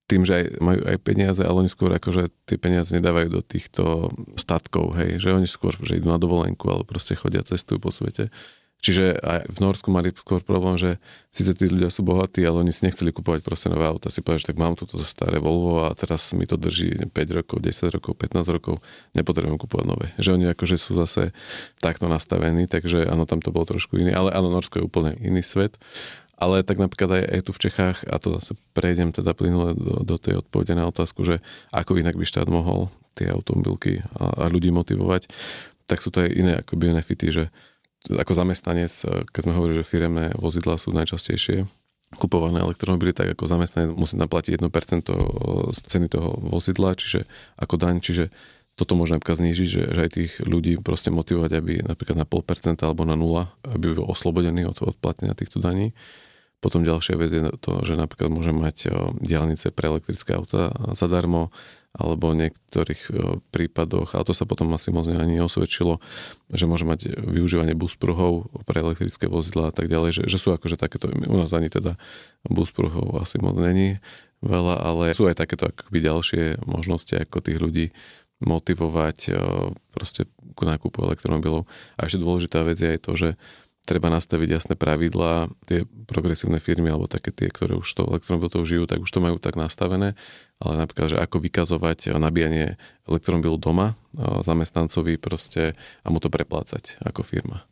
[SPEAKER 2] tým, že aj, majú aj peniaze, ale oni skôr akože tie peniaze nedávajú do týchto statkov, hej, že oni skôr, že idú na dovolenku, ale proste chodia, cestujú po svete. Čiže aj v Norsku mali skôr problém, že síce tí ľudia sú bohatí, ale oni si nechceli kupovať proste nové auta. Si povedali, že tak mám toto staré Volvo a teraz mi to drží 5 rokov, 10 rokov, 15 rokov, nepotrebujem kupovať nové. Že oni akože sú zase takto nastavení, takže áno, tam to bolo trošku iné, ale áno, Norsko je úplne iný svet. Ale tak napríklad aj, aj tu v Čechách, a to zase prejdem teda plynule do, do tej odpovede na otázku, že ako inak by štát mohol tie automobilky a, a ľudí motivovať, tak sú to aj iné ako benefity, že ako zamestnanec, e, keď sme hovorili, že firemné vozidlá sú najčastejšie kupované elektromobily, tak ako zamestnanec musí naplatiť 1% e, z ceny toho vozidla, čiže ako daň, čiže toto môže napríklad znížiť, že, že aj tých ľudí proste motivovať, aby napríklad na 0,5% alebo na 0, aby bol oslobodený od odplatenia týchto daní. Potom ďalšia vec je to, že napríklad môže mať diálnice pre elektrické auta zadarmo, alebo v niektorých prípadoch, a to sa potom asi moc ani neosvedčilo, že môže mať využívanie buspruhov pre elektrické vozidla a tak ďalej, že, že sú akože takéto, u nás ani teda buspruhov asi moc není veľa, ale sú aj takéto akoby ďalšie možnosti, ako tých ľudí motivovať proste k nákupu elektromobilov. A ešte dôležitá vec je aj to, že treba nastaviť jasné pravidlá. Tie progresívne firmy alebo také tie, ktoré už to elektromobilou žijú, tak už to majú tak nastavené. Ale napríklad, že ako vykazovať nabíjanie elektromobilu doma zamestnancovi proste a mu to preplácať ako firma.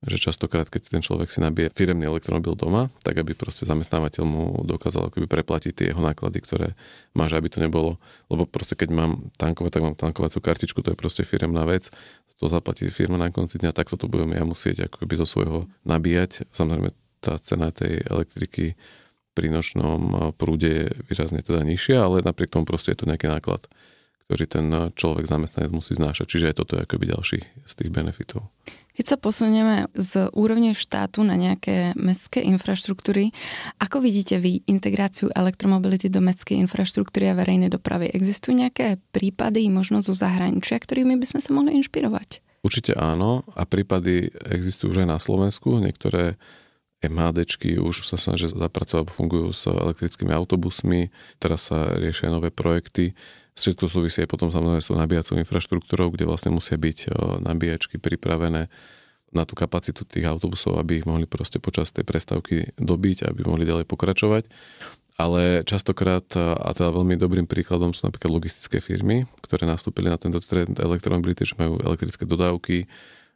[SPEAKER 2] Že častokrát, keď ten človek si nabije firemný elektromobil doma, tak aby proste zamestnávateľ mu dokázal akoby preplatiť tie jeho náklady, ktoré máš, aby to nebolo. Lebo proste keď mám tankovať, tak mám tankovacú kartičku, to je proste firemná vec to zaplatí firma na konci dňa, tak toto budem ja musieť akoby zo svojho nabíjať. Samozrejme, tá cena tej elektriky pri nočnom prúde je výrazne teda nižšia, ale napriek tomu proste je to nejaký náklad, ktorý ten človek zamestnanec musí znášať. Čiže aj toto je akoby ďalší z tých benefitov.
[SPEAKER 1] Keď sa posunieme z úrovne štátu na nejaké mestské infraštruktúry, ako vidíte vy integráciu elektromobility do mestskej infraštruktúry a verejnej dopravy? Existujú nejaké prípady, možno zo zahraničia, ktorými by sme sa mohli inšpirovať?
[SPEAKER 2] Určite áno a prípady existujú už aj na Slovensku. Niektoré MHDčky už sa snažia zapracovať, fungujú s elektrickými autobusmi, teraz sa riešia nové projekty Všetko súvisí aj potom samozrejme s tou nabíjacou infraštruktúrou, kde vlastne musia byť e, nabíjačky pripravené na tú kapacitu tých autobusov, aby ich mohli proste počas tej prestávky dobiť, aby mohli ďalej pokračovať. Ale častokrát, e, a teda veľmi dobrým príkladom sú napríklad logistické firmy, ktoré nastúpili na tento trend elektromobility, že majú elektrické dodávky,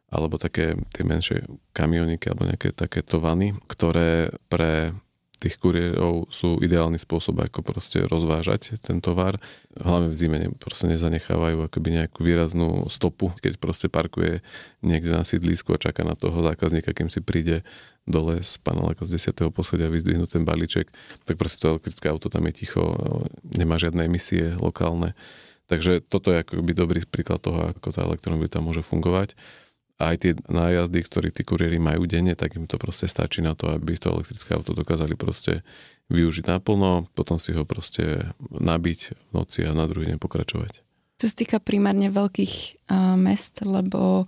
[SPEAKER 2] alebo také tie menšie kamioniky alebo nejaké také tovany, ktoré pre tých kurierov sú ideálny spôsob, ako proste rozvážať ten tovar. Hlavne v zime proste nezanechávajú akoby nejakú výraznú stopu, keď proste parkuje niekde na sídlisku a čaká na toho zákazníka, kým si príde dole z paneláka z 10. poschodia vyzdvihnú ten balíček, tak proste to elektrické auto tam je ticho, nemá žiadne emisie lokálne. Takže toto je akoby dobrý príklad toho, ako tá elektromobilita môže fungovať aj tie nájazdy, ktoré tí kuriéri majú denne, tak im to proste stačí na to, aby to elektrické auto dokázali proste využiť naplno, potom si ho proste nabiť v noci a na druhý deň pokračovať.
[SPEAKER 1] To sa týka primárne veľkých uh, mest, lebo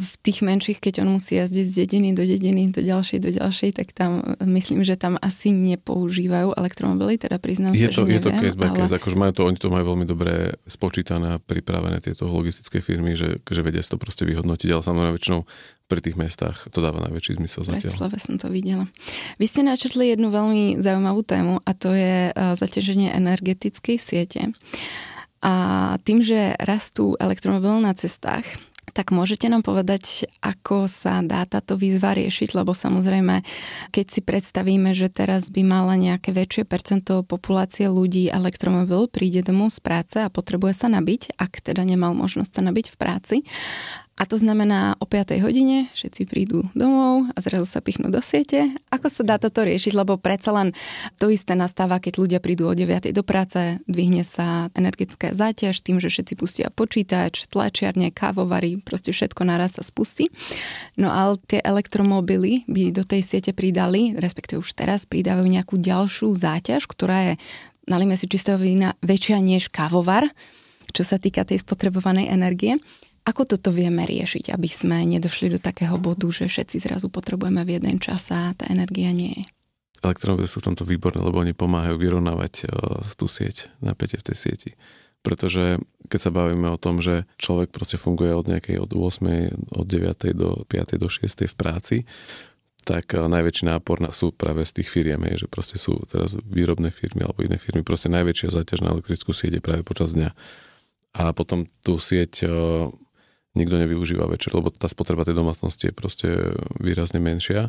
[SPEAKER 1] v tých menších, keď on musí jazdiť z dediny do dediny, do ďalšej, do ďalšej, tak tam e, myslím, že tam asi nepoužívajú elektromobily, teda priznám je sa, to, že Je neviem, to case by ale... case,
[SPEAKER 2] akože majú to, oni to majú veľmi dobre spočítané a pripravené tieto logistické firmy, že, že vedia si to proste vyhodnotiť, ale samozrejme väčšinou pri tých mestách to dáva najväčší zmysel zatiaľ. V Bratislave
[SPEAKER 1] som to videla. Vy ste načrtli jednu veľmi zaujímavú tému a to je e, zaťaženie energetickej siete. A tým, že rastú elektromobily na cestách, tak môžete nám povedať, ako sa dá táto výzva riešiť, lebo samozrejme, keď si predstavíme, že teraz by mala nejaké väčšie percento populácie ľudí elektromobil, príde domov z práce a potrebuje sa nabiť, ak teda nemal možnosť sa nabiť v práci a to znamená, o 5. hodine všetci prídu domov a zrazu sa pichnú do siete. Ako sa dá toto riešiť? Lebo predsa len to isté nastáva, keď ľudia prídu o 9. do práce, dvihne sa energetická záťaž tým, že všetci pustia počítač, tlačiarne, kávovary, proste všetko naraz sa spustí. No ale tie elektromobily by do tej siete pridali, respektíve už teraz pridávajú nejakú ďalšiu záťaž, ktorá je, nalíme si čistého vína, väčšia než kávovar, čo sa týka tej spotrebovanej energie. Ako toto vieme riešiť, aby sme nedošli do takého bodu, že všetci zrazu potrebujeme v jeden čas a tá energia nie je?
[SPEAKER 2] Elektromobily sú v tomto výborné, lebo oni pomáhajú vyrovnávať e, tú sieť, napätie v tej sieti. Pretože keď sa bavíme o tom, že človek proste funguje od nejakej od 8, od 9 do 5 do 6 v práci, tak e, najväčší nápor na sú práve z tých firiem, že proste sú teraz výrobné firmy alebo iné firmy, proste najväčšia záťaž na elektrickú sieť je práve počas dňa. A potom tú sieť e, nikto nevyužíva večer, lebo tá spotreba tej domácnosti je proste výrazne menšia.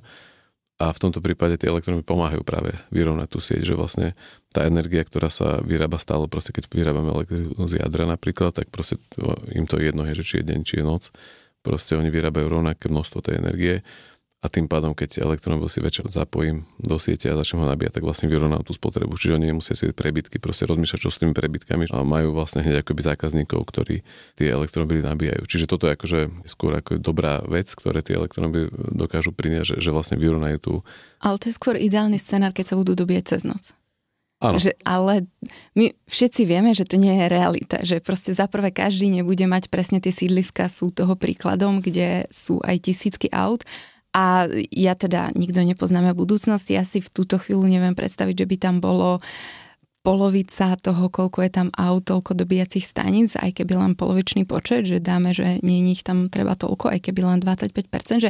[SPEAKER 2] A v tomto prípade tie elektróny pomáhajú práve vyrovnať tú sieť, že vlastne tá energia, ktorá sa vyrába stále, proste keď vyrábame elektriku z jadra napríklad, tak proste im to jedno je, že či je deň, či je noc. Proste oni vyrábajú rovnaké množstvo tej energie a tým pádom, keď elektromobil si večer zapojím do siete a začnem ho nabíjať, tak vlastne vyrovnám tú spotrebu. Čiže oni nemusia si prebytky, proste rozmýšľať, čo s tými prebytkami a majú vlastne hneď akoby zákazníkov, ktorí tie elektromobily nabíjajú. Čiže toto je akože skôr ako dobrá vec, ktoré tie elektromobily dokážu priniesť, že, že vlastne vyrovnajú tú...
[SPEAKER 1] Ale to je skôr ideálny scenár, keď sa budú dobieť cez noc. Že, ale my všetci vieme, že to nie je realita, že proste za prvé každý nebude mať presne tie sídliska, sú toho príkladom, kde sú aj tisícky aut a ja teda nikto nepoznáme budúcnosť, ja si v túto chvíľu neviem predstaviť, že by tam bolo polovica toho, koľko je tam aut, toľko dobíjacích staníc, aj keby len polovičný počet, že dáme, že nie ich tam treba toľko, aj keby len 25%, že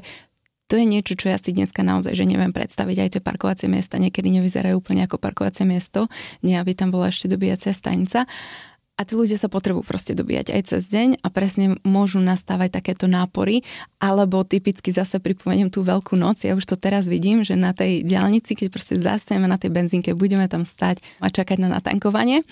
[SPEAKER 1] to je niečo, čo ja si dneska naozaj že neviem predstaviť. Aj tie parkovacie miesta niekedy nevyzerajú úplne ako parkovacie miesto, nie aby tam bola ešte dobíjacia stanica. A tí ľudia sa potrebujú proste dobíjať aj cez deň a presne môžu nastávať takéto nápory, alebo typicky zase pripomeniem tú veľkú noc, ja už to teraz vidím, že na tej diálnici, keď proste zastaneme na tej benzínke, budeme tam stať a čakať na natankovanie.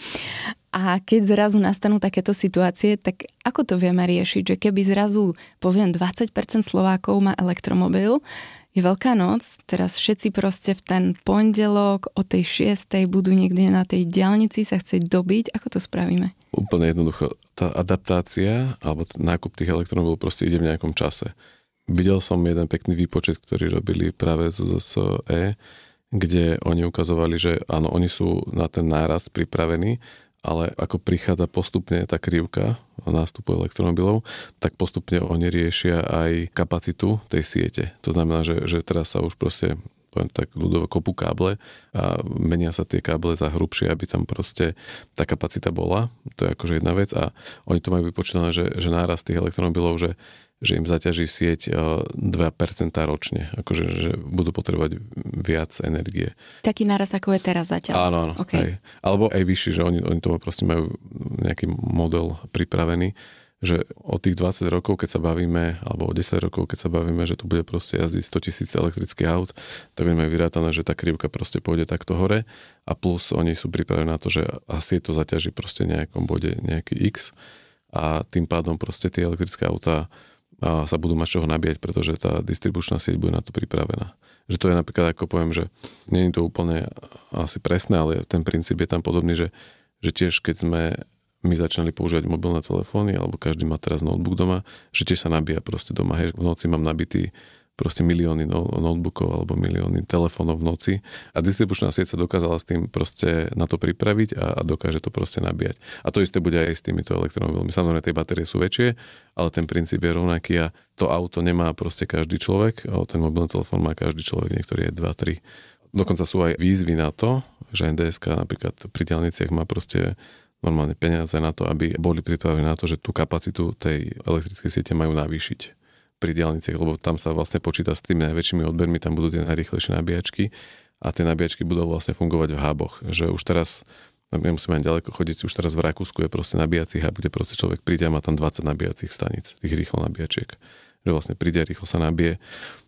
[SPEAKER 1] A keď zrazu nastanú takéto situácie, tak ako to vieme riešiť? Že keby zrazu, poviem, 20% Slovákov má elektromobil, je Veľká noc, teraz všetci proste v ten pondelok o tej 6. budú niekde na tej diálnici sa chcieť dobiť. Ako to spravíme?
[SPEAKER 2] Úplne jednoducho. Tá adaptácia alebo nákup tých bol proste ide v nejakom čase. Videl som jeden pekný výpočet, ktorý robili práve z ZSE, kde oni ukazovali, že áno, oni sú na ten náraz pripravení, ale ako prichádza postupne tá krivka, nástupu elektromobilov, tak postupne oni riešia aj kapacitu tej siete. To znamená, že, že teraz sa už proste poviem tak ľudové kopu káble a menia sa tie káble za hrubšie, aby tam proste tá kapacita bola. To je akože jedna vec a oni to majú vypočítané, že, že náraz tých elektromobilov, že že im zaťaží sieť 2% eh, ročne, akože že budú potrebovať viac energie.
[SPEAKER 1] Taký naraz, ako je teraz zatiaľ. Áno, áno. Okay.
[SPEAKER 2] Alebo aj vyšší, že oni, oni to proste majú nejaký model pripravený, že o tých 20 rokov, keď sa bavíme, alebo o 10 rokov, keď sa bavíme, že tu bude proste jazdiť 100 tisíc elektrických aut, tak sme vyrátané, že tá krivka proste pôjde takto hore a plus oni sú pripravení na to, že asi to zaťaží proste nejakom bode nejaký X a tým pádom proste tie elektrické autá a sa budú mať čoho nabíjať, pretože tá distribučná sieť bude na to pripravená. Že to je napríklad, ako poviem, že nie je to úplne asi presné, ale ten princíp je tam podobný, že, že tiež keď sme my začali používať mobilné telefóny, alebo každý má teraz notebook doma, že tiež sa nabíja proste doma. Hej, v noci mám nabitý proste milióny no, notebookov alebo milióny telefónov v noci a distribučná sieť sa dokázala s tým proste na to pripraviť a, a dokáže to proste nabíjať. A to isté bude aj s týmito elektromobilmi. Samozrejme, tie batérie sú väčšie, ale ten princíp je rovnaký a to auto nemá proste každý človek, ale ten mobilný telefón má každý človek, niektorý je 2, 3. Dokonca sú aj výzvy na to, že NDSK napríklad pri dielniciach má proste normálne peniaze na to, aby boli pripravení na to, že tú kapacitu tej elektrickej siete majú navýšiť pri diálniciach, lebo tam sa vlastne počíta s tými najväčšími odbermi, tam budú tie najrychlejšie nabíjačky a tie nabíjačky budú vlastne fungovať v huboch. Že už teraz nemusíme no ani ďaleko chodiť, už teraz v Rakúsku je proste nabíjací hub, kde proste človek príde a má tam 20 nabíjacích staníc, tých rýchlo nabíjačiek. Že vlastne príde, rýchlo sa nabije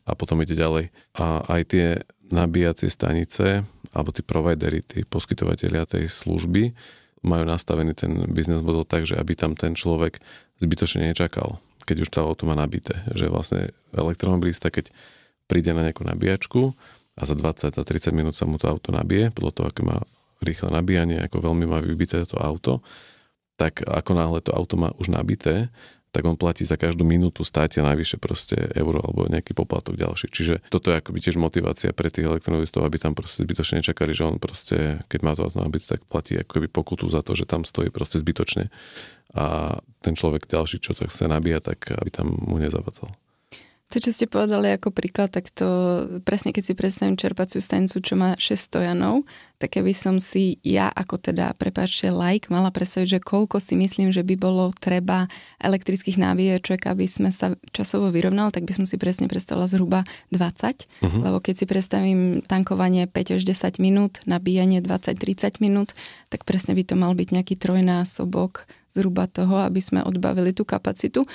[SPEAKER 2] a potom ide ďalej. A aj tie nabíjacie stanice, alebo tí providery, tí poskytovateľia tej služby, majú nastavený ten biznes model tak, že aby tam ten človek zbytočne nečakal keď už to auto má nabité. Že vlastne elektromobilista, keď príde na nejakú nabíjačku a za 20 a 30 minút sa mu to auto nabije, podľa toho, aké má rýchle nabíjanie, ako veľmi má vybité to auto, tak ako náhle to auto má už nabité tak on platí za každú minútu státe najvyššie proste euro alebo nejaký poplatok ďalší. Čiže toto je akoby tiež motivácia pre tých elektronovistov, aby tam proste zbytočne nečakali, že on proste, keď má to automobily, tak platí akoby pokutu za to, že tam stojí proste zbytočne a ten človek ďalší, čo tak sa nabíja, tak aby tam mu nezavadzal.
[SPEAKER 1] To, čo ste povedali ako príklad, tak to presne keď si predstavím čerpaciu stanicu, čo má 6 stojanov, tak keby som si ja ako teda, prepáčte, like mala predstaviť, že koľko si myslím, že by bolo treba elektrických nabíjaček, aby sme sa časovo vyrovnali, tak by som si presne predstavila zhruba 20, uh-huh. Mhm. lebo keď si predstavím tankovanie 5 až 10 minút, nabíjanie 20-30 minút, tak presne by to mal byť nejaký trojnásobok zhruba toho, aby sme odbavili tú kapacitu.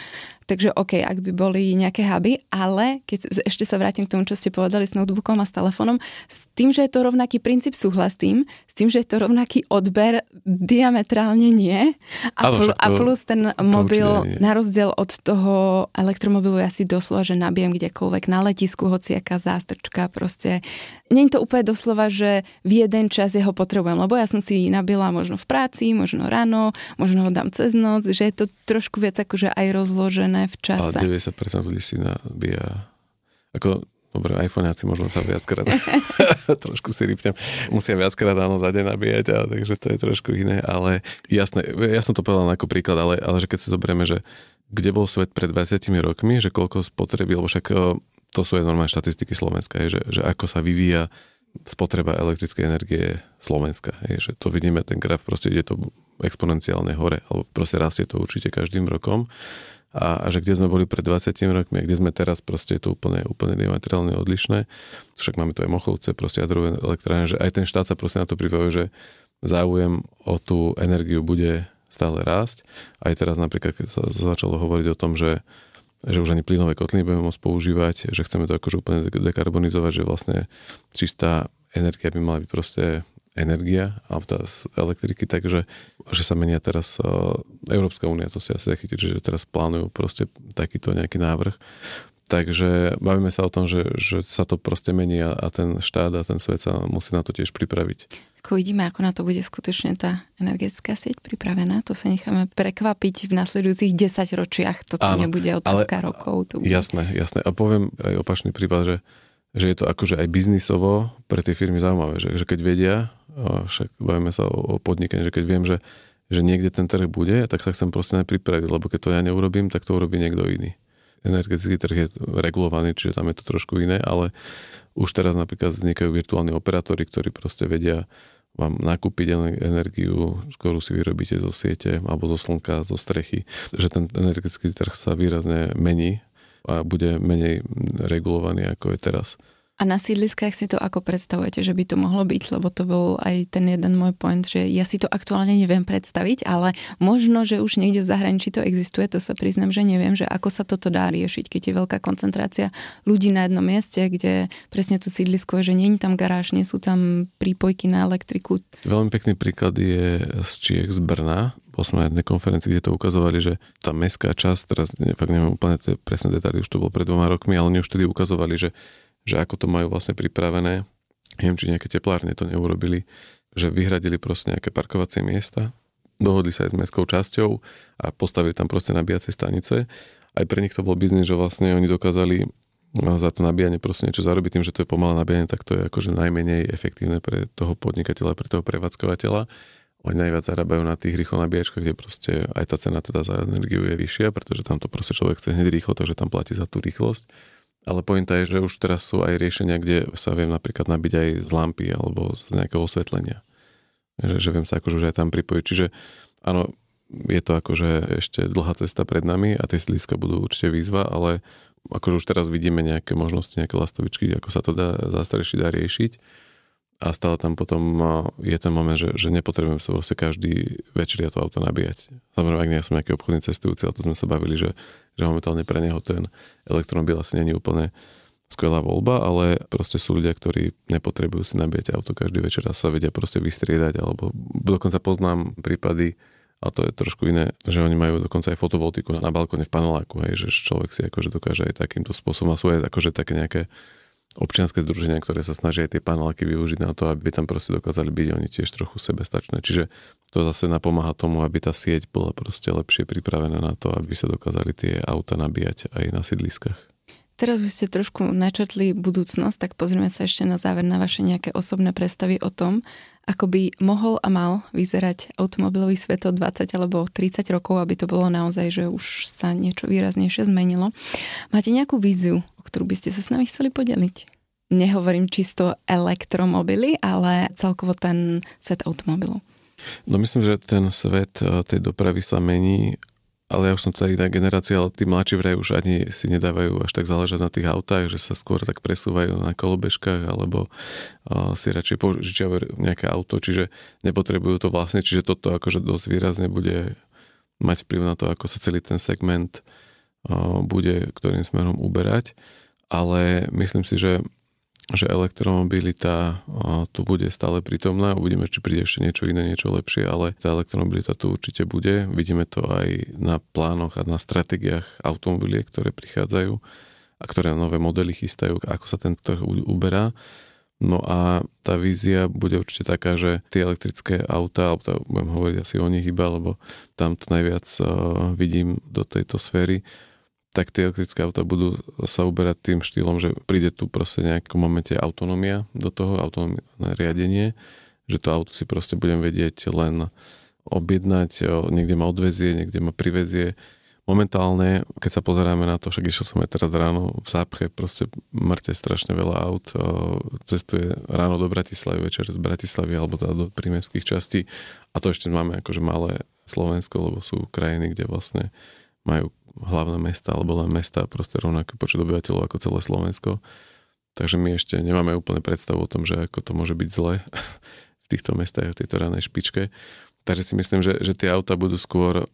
[SPEAKER 1] Takže OK, ak by boli nejaké huby, ale keď ešte sa vrátim k tomu, čo ste povedali s notebookom a s telefónom, s tým, že je to rovnaký princíp, súhlasím, s tým, že je to rovnaký odber, diametrálne nie. A, pl- a plus ten mobil, na rozdiel od toho elektromobilu, ja si doslova, že nabijem kdekoľvek na letisku, aká zástrčka, proste. je to úplne doslova, že v jeden čas jeho potrebujem, lebo ja som si nabila možno v práci, možno ráno, možno ho dám tam cez noc, že je to trošku viac akože aj rozložené v čase. Ale
[SPEAKER 2] 90% ľudí si nabíja, ako Dobre, iPhoneáci možno sa viackrát, *laughs* trošku si rýpnem, musia viackrát ráno za deň nabíjať, ale, takže to je trošku iné, ale jasné, ja som to povedal ako príklad, ale, ale že keď si zoberieme, že kde bol svet pred 20 rokmi, že koľko spotreby, lebo však e, to sú aj normálne štatistiky Slovenska, je, že, že ako sa vyvíja spotreba elektrickej energie Slovenska. Je, že to vidíme, ten graf proste ide to exponenciálne hore, alebo proste rastie to určite každým rokom. A, a že kde sme boli pred 20 rokmi a kde sme teraz, proste je to úplne, úplne diametrálne odlišné. Však máme tu aj Mochovce, proste jadrové elektrárne, že aj ten štát sa proste na to pripravuje, že záujem o tú energiu bude stále rásť. Aj teraz napríklad, keď sa začalo hovoriť o tom, že že už ani plynové kotliny budeme môcť používať, že chceme to akože úplne dekarbonizovať, že vlastne čistá energia by mala byť proste energia alebo tá teda z elektriky, takže že sa menia teraz e, Európska únia, to si asi zachytili, že teraz plánujú proste takýto nejaký návrh. Takže bavíme sa o tom, že, že sa to proste mení a, a ten štát a ten svet sa musí na to tiež pripraviť.
[SPEAKER 1] Ako vidíme, ako na to bude skutočne tá energetická sieť pripravená, to sa necháme prekvapiť v nasledujúcich 10 ročiach. Toto Áno, nebude otázka ale, rokov. To bude.
[SPEAKER 2] Jasné, jasné. A poviem aj opačný prípad, že že je to akože aj biznisovo pre tie firmy zaujímavé, že, že keď vedia, však bavíme sa o, o podnikaní, že keď viem, že, že niekde ten trh bude, tak sa chcem proste pripraviť, lebo keď to ja neurobím, tak to urobí niekto iný. Energetický trh je regulovaný, čiže tam je to trošku iné, ale už teraz napríklad vznikajú virtuálni operátori, ktorí proste vedia vám nakúpiť energiu, ktorú si vyrobíte zo siete alebo zo slnka, zo strechy. Že ten energetický trh sa výrazne mení a bude menej regulovaný, ako je teraz.
[SPEAKER 1] A na sídliskách si to ako predstavujete, že by to mohlo byť? Lebo to bol aj ten jeden môj point, že ja si to aktuálne neviem predstaviť, ale možno, že už niekde v zahraničí to existuje, to sa priznám, že neviem, že ako sa toto dá riešiť, keď je veľká koncentrácia ľudí na jednom mieste, kde presne tu sídlisko je, že nie je tam garáž, nie sú tam prípojky na elektriku.
[SPEAKER 2] Veľmi pekný príklad je z Čiech z Brna, bol som na jednej konferencii, kde to ukazovali, že tá mestská časť, teraz fakt neviem úplne tie presné detaily, už to bolo pred dvoma rokmi, ale oni už vtedy ukazovali, že že ako to majú vlastne pripravené. Neviem, či nejaké teplárne to neurobili, že vyhradili proste nejaké parkovacie miesta, dohodli sa aj s mestskou časťou a postavili tam proste nabíjacie stanice. Aj pre nich to bol biznis, že vlastne oni dokázali za to nabíjanie proste niečo zarobiť tým, že to je pomalé nabíjanie, tak to je akože najmenej efektívne pre toho podnikateľa, pre toho prevádzkovateľa. Oni najviac zarábajú na tých rýchlo nabíjačkách, kde proste aj tá cena teda za energiu je vyššia, pretože tam to proste človek chce hneď rýchlo, takže tam platí za tú rýchlosť ale pointa je, že už teraz sú aj riešenia, kde sa viem napríklad nabiť aj z lampy alebo z nejakého osvetlenia. Že, že viem sa akože už aj tam pripojiť. Čiže áno, je to akože ešte dlhá cesta pred nami a tie slízka budú určite výzva, ale akože už teraz vidíme nejaké možnosti, nejaké lastovičky, ako sa to dá zastrešiť a riešiť. A stále tam potom no, je ten moment, že, že nepotrebujem sa vlastne každý večer ja to auto nabíjať. Samozrejme, ak nie som nejaký obchodný cestujúci, ale to sme sa bavili, že že momentálne pre neho ten by asi není úplne skvelá voľba, ale proste sú ľudia, ktorí nepotrebujú si nabíjať auto každý večer a sa vedia proste vystriedať, alebo dokonca poznám prípady, a to je trošku iné, že oni majú dokonca aj fotovoltiku na balkóne v paneláku, hej, že človek si akože dokáže aj takýmto spôsobom, a sú aj akože také nejaké občianske združenia, ktoré sa snažia aj tie paneláky využiť na to, aby tam proste dokázali byť oni tiež trochu sebestačné. Čiže to zase napomáha tomu, aby tá sieť bola proste lepšie pripravená na to, aby sa dokázali tie auta nabíjať aj na sídliskách.
[SPEAKER 1] Teraz už ste trošku načrtli budúcnosť, tak pozrieme sa ešte na záver na vaše nejaké osobné predstavy o tom, ako by mohol a mal vyzerať automobilový svet o 20 alebo 30 rokov, aby to bolo naozaj, že už sa niečo výraznejšie zmenilo. Máte nejakú víziu, o ktorú by ste sa s nami chceli podeliť? Nehovorím čisto elektromobily, ale celkovo ten svet automobilov.
[SPEAKER 2] No myslím, že ten svet eh, tej dopravy sa mení, ale ja už som tá iná generácia, ale tí mladší vraj už ani si nedávajú až tak záležať na tých autách, že sa skôr tak presúvajú na kolobežkách alebo eh, si radšej požičiavajú nejaké auto, čiže nepotrebujú to vlastne, čiže toto akože dosť výrazne bude mať vplyv na to, ako sa celý ten segment eh, bude ktorým smerom uberať, ale myslím si, že že elektromobilita tu bude stále prítomná. Uvidíme, či príde ešte niečo iné, niečo lepšie, ale tá elektromobilita tu určite bude. Vidíme to aj na plánoch a na stratégiách automobiliek, ktoré prichádzajú a ktoré nové modely chystajú, ako sa ten trh uberá. No a tá vízia bude určite taká, že tie elektrické auta, alebo to budem hovoriť asi o nich iba, lebo tam to najviac vidím do tejto sféry, tak tie elektrické auta budú sa uberať tým štýlom, že príde tu proste nejakom momente autonómia do toho, autonómne riadenie, že to auto si proste budem vedieť len objednať, niekde ma odvezie, niekde ma privezie. Momentálne, keď sa pozeráme na to, však išiel som aj teraz ráno v zápche, proste mŕte strašne veľa aut, cestuje ráno do Bratislavy, večer z Bratislavy alebo teda do prímeských častí a to ešte máme akože malé Slovensko, lebo sú krajiny, kde vlastne majú hlavné mesta alebo len mesta, proste rovnaký počet obyvateľov ako celé Slovensko. Takže my ešte nemáme úplne predstavu o tom, že ako to môže byť zle *laughs* v týchto mestách, v tejto ranej špičke. Takže si myslím, že, že tie auta budú skôr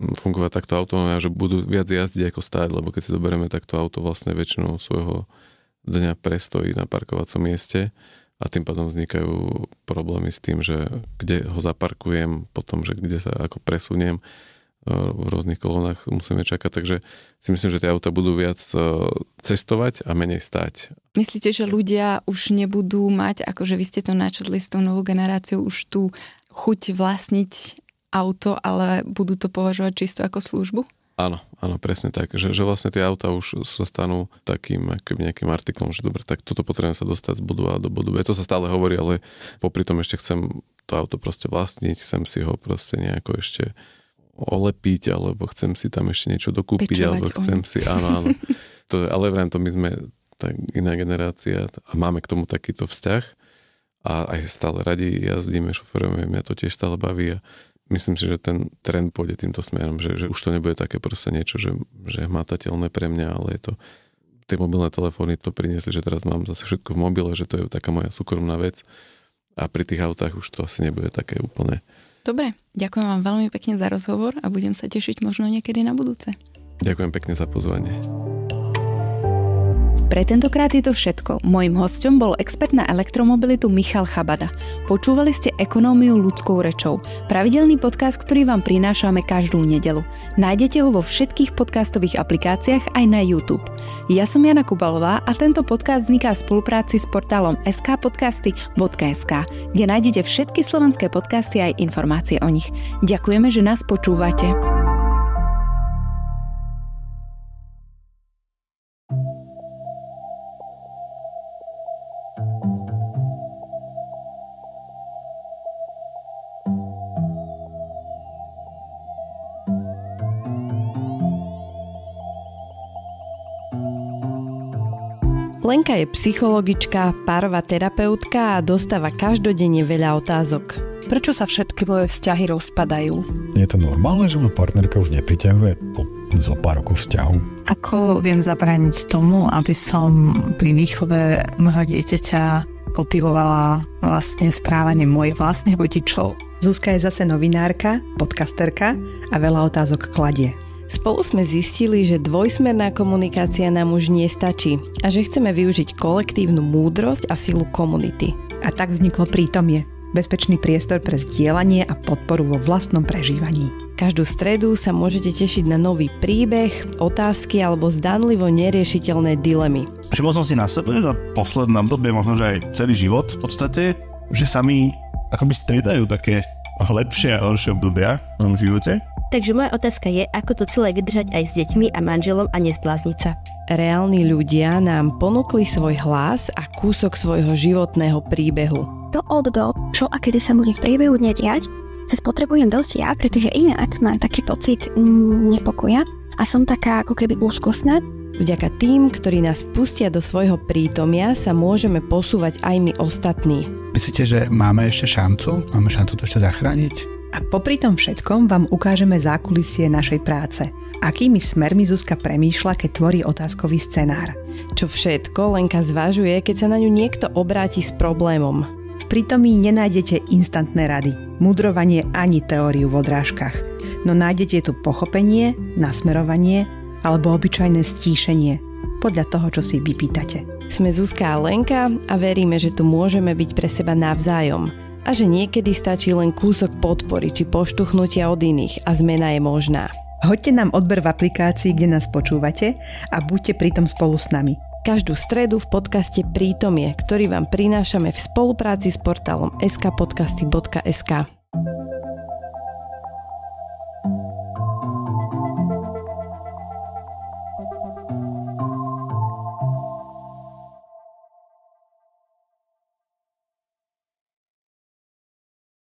[SPEAKER 2] hm, fungovať takto autonómne a že budú viac jazdiť ako stáť, lebo keď si doberieme takto auto vlastne väčšinou svojho dňa prestojí na parkovacom mieste a tým pádom vznikajú problémy s tým, že kde ho zaparkujem, potom, že kde sa ako presuniem v rôznych kolónach musíme čakať, takže si myslím, že tie auta budú viac e, cestovať a menej stáť.
[SPEAKER 1] Myslíte, že ľudia už nebudú mať, akože vy ste to načrtli s tou novou generáciou, už tú chuť vlastniť auto, ale budú to považovať čisto ako službu?
[SPEAKER 2] Áno, áno, presne tak, že, že vlastne tie auta už sa stanú takým nejakým artiklom, že dobre, tak toto potrebujem sa dostať z bodu A do bodu B. To sa stále hovorí, ale popri tom ešte chcem to auto proste vlastniť, chcem si ho proste nejako ešte olepiť, alebo chcem si tam ešte niečo dokúpiť, Pečovať alebo chcem on. si, áno, áno. *laughs* To, ale vrajem, to, my sme tak iná generácia a máme k tomu takýto vzťah a aj stále radi jazdíme, šoferujeme, mňa to tiež stále baví a myslím si, že ten trend pôjde týmto smerom, že, že už to nebude také proste niečo, že, že hmatateľné pre mňa, ale je to tie mobilné telefóny to priniesli, že teraz mám zase všetko v mobile, že to je taká moja súkromná vec a pri tých autách už to asi nebude také úplne
[SPEAKER 1] Dobre, ďakujem vám veľmi pekne za rozhovor a budem sa tešiť možno niekedy na budúce.
[SPEAKER 2] Ďakujem pekne za pozvanie.
[SPEAKER 1] Pre tentokrát je to všetko. Mojím hostom bol expert na elektromobilitu Michal Chabada. Počúvali ste Ekonómiu ľudskou rečou, pravidelný podcast, ktorý vám prinášame každú nedelu. Nájdete ho vo všetkých podcastových aplikáciách aj na YouTube. Ja som Jana Kubalová a tento podcast vzniká v spolupráci s portálom skpodcasty.sk, kde nájdete všetky slovenské podcasty aj informácie o nich. Ďakujeme, že nás počúvate.
[SPEAKER 3] je psychologička, párová terapeutka a dostáva každodenne veľa otázok. Prečo sa všetky moje vzťahy rozpadajú? Je to normálne, že ma partnerka už nepriťahuje po zo pár rokov vzťahu? Ako viem zabrániť tomu, aby som pri výchove môjho dieťaťa kopírovala vlastne správanie mojich vlastných rodičov. Zuzka je zase novinárka, podcasterka a veľa otázok kladie. Spolu sme zistili, že dvojsmerná komunikácia nám už nestačí a že chceme využiť kolektívnu múdrosť a silu komunity. A tak vzniklo prítomie. Bezpečný priestor pre zdieľanie a podporu vo vlastnom prežívaní. Každú stredu sa môžete tešiť na nový príbeh, otázky alebo zdanlivo neriešiteľné dilemy. Všimol som si na sebe za posledné obdobie, možno že aj celý život v podstate, že sa mi akoby striedajú také lepšie a horšie obdobia v mojom živote. Takže moja otázka je, ako to celé vydržať aj s deťmi a manželom a nezblázniť sa. Reálni ľudia nám ponúkli svoj hlas a kúsok svojho životného príbehu. To od do, čo a kedy sa bude v priebehu dne diať, sa spotrebujem dosť ja, pretože inak mám taký pocit nepokoja a som taká ako keby úzkostná Vďaka tým, ktorí nás pustia do svojho prítomia, sa môžeme posúvať aj my ostatní. Myslíte, že máme ešte šancu? Máme šancu to ešte zachrániť? A popri tom všetkom vám ukážeme zákulisie našej práce. Akými smermi Zuzka premýšľa, keď tvorí otázkový scenár? Čo všetko Lenka zvažuje, keď sa na ňu niekto obráti s problémom. V prítomí nenájdete instantné rady, mudrovanie ani teóriu v odrážkach, no nájdete tu pochopenie, nasmerovanie alebo obyčajné stíšenie, podľa toho, čo si vypýtate. Sme Zuzka a Lenka a veríme, že tu môžeme byť pre seba navzájom a že niekedy stačí len kúsok podpory či poštuchnutia od iných a zmena je možná. Hoďte nám odber v aplikácii, kde nás počúvate a buďte pritom spolu s nami. Každú stredu v podcaste Prítomie, ktorý vám prinášame v spolupráci s portálom skpodcasty.sk.